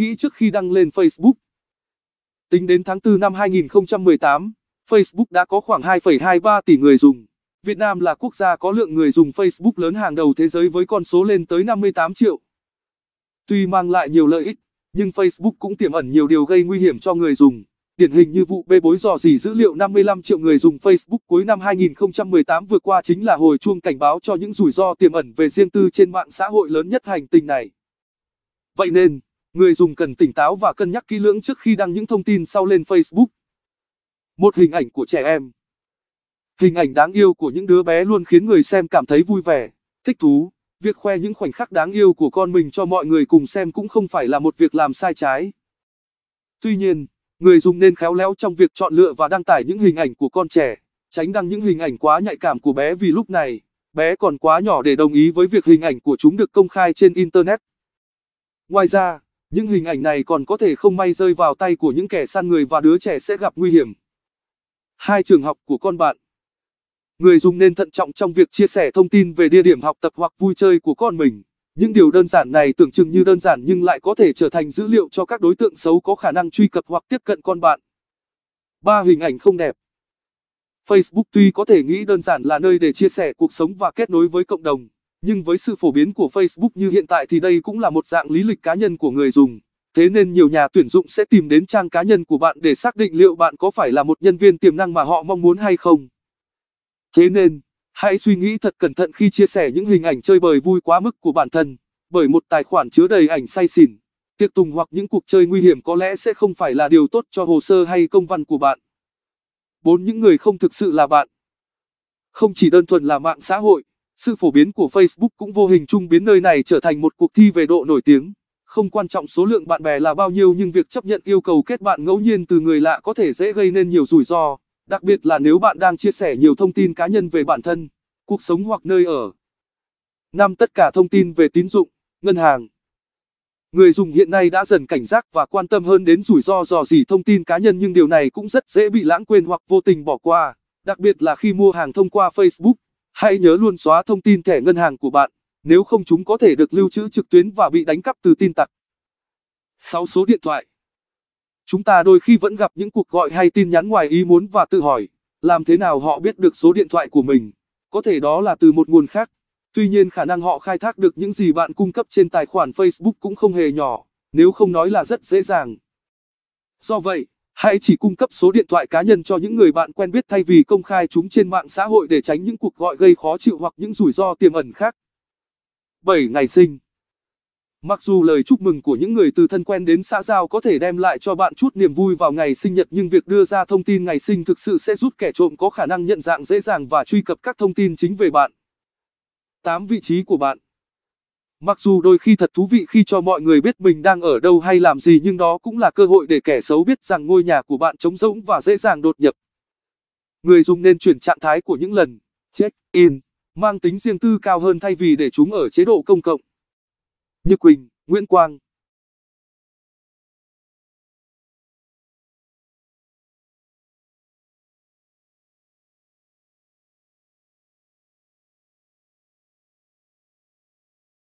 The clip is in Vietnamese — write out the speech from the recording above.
kỹ trước khi đăng lên Facebook. Tính đến tháng 4 năm 2018, Facebook đã có khoảng 2,23 tỷ người dùng. Việt Nam là quốc gia có lượng người dùng Facebook lớn hàng đầu thế giới với con số lên tới 58 triệu. Tuy mang lại nhiều lợi ích, nhưng Facebook cũng tiềm ẩn nhiều điều gây nguy hiểm cho người dùng. Điển hình như vụ bê bối dò dỉ dữ liệu 55 triệu người dùng Facebook cuối năm 2018 vừa qua chính là hồi chuông cảnh báo cho những rủi ro tiềm ẩn về riêng tư trên mạng xã hội lớn nhất hành tinh này. Vậy nên, người dùng cần tỉnh táo và cân nhắc kỹ lưỡng trước khi đăng những thông tin sau lên Facebook. Một hình ảnh của trẻ em. Hình ảnh đáng yêu của những đứa bé luôn khiến người xem cảm thấy vui vẻ, thích thú. Việc khoe những khoảnh khắc đáng yêu của con mình cho mọi người cùng xem cũng không phải là một việc làm sai trái. Tuy nhiên, người dùng nên khéo léo trong việc chọn lựa và đăng tải những hình ảnh của con trẻ, tránh đăng những hình ảnh quá nhạy cảm của bé vì lúc này, bé còn quá nhỏ để đồng ý với việc hình ảnh của chúng được công khai trên Internet. Ngoài ra, những hình ảnh này còn có thể không may rơi vào tay của những kẻ săn người và đứa trẻ sẽ gặp nguy hiểm. Hai trường học của con bạn Người dùng nên thận trọng trong việc chia sẻ thông tin về địa điểm học tập hoặc vui chơi của con mình. Những điều đơn giản này tưởng chừng như đơn giản nhưng lại có thể trở thành dữ liệu cho các đối tượng xấu có khả năng truy cập hoặc tiếp cận con bạn. Ba hình ảnh không đẹp. Facebook tuy có thể nghĩ đơn giản là nơi để chia sẻ cuộc sống và kết nối với cộng đồng, nhưng với sự phổ biến của Facebook như hiện tại thì đây cũng là một dạng lý lịch cá nhân của người dùng. Thế nên nhiều nhà tuyển dụng sẽ tìm đến trang cá nhân của bạn để xác định liệu bạn có phải là một nhân viên tiềm năng mà họ mong muốn hay không. Thế nên, hãy suy nghĩ thật cẩn thận khi chia sẻ những hình ảnh chơi bời vui quá mức của bản thân, bởi một tài khoản chứa đầy ảnh say xỉn, tiệc tùng hoặc những cuộc chơi nguy hiểm có lẽ sẽ không phải là điều tốt cho hồ sơ hay công văn của bạn. 4. Những người không thực sự là bạn Không chỉ đơn thuần là mạng xã hội, sự phổ biến của Facebook cũng vô hình chung biến nơi này trở thành một cuộc thi về độ nổi tiếng. Không quan trọng số lượng bạn bè là bao nhiêu nhưng việc chấp nhận yêu cầu kết bạn ngẫu nhiên từ người lạ có thể dễ gây nên nhiều rủi ro, đặc biệt là nếu bạn đang chia sẻ nhiều thông tin cá nhân về bản thân, cuộc sống hoặc nơi ở. Năm tất cả thông tin về tín dụng, ngân hàng. Người dùng hiện nay đã dần cảnh giác và quan tâm hơn đến rủi ro dò dỉ thông tin cá nhân nhưng điều này cũng rất dễ bị lãng quên hoặc vô tình bỏ qua, đặc biệt là khi mua hàng thông qua Facebook. Hãy nhớ luôn xóa thông tin thẻ ngân hàng của bạn, nếu không chúng có thể được lưu trữ trực tuyến và bị đánh cắp từ tin tặc. 6. Số điện thoại Chúng ta đôi khi vẫn gặp những cuộc gọi hay tin nhắn ngoài ý muốn và tự hỏi, làm thế nào họ biết được số điện thoại của mình? Có thể đó là từ một nguồn khác. Tuy nhiên khả năng họ khai thác được những gì bạn cung cấp trên tài khoản Facebook cũng không hề nhỏ, nếu không nói là rất dễ dàng. Do vậy, Hãy chỉ cung cấp số điện thoại cá nhân cho những người bạn quen biết thay vì công khai chúng trên mạng xã hội để tránh những cuộc gọi gây khó chịu hoặc những rủi ro tiềm ẩn khác. 7 ngày sinh Mặc dù lời chúc mừng của những người từ thân quen đến xã giao có thể đem lại cho bạn chút niềm vui vào ngày sinh nhật nhưng việc đưa ra thông tin ngày sinh thực sự sẽ giúp kẻ trộm có khả năng nhận dạng dễ dàng và truy cập các thông tin chính về bạn. 8 vị trí của bạn Mặc dù đôi khi thật thú vị khi cho mọi người biết mình đang ở đâu hay làm gì nhưng đó cũng là cơ hội để kẻ xấu biết rằng ngôi nhà của bạn trống rỗng và dễ dàng đột nhập. Người dùng nên chuyển trạng thái của những lần check-in mang tính riêng tư cao hơn thay vì để chúng ở chế độ công cộng. Như Quỳnh, Nguyễn Quang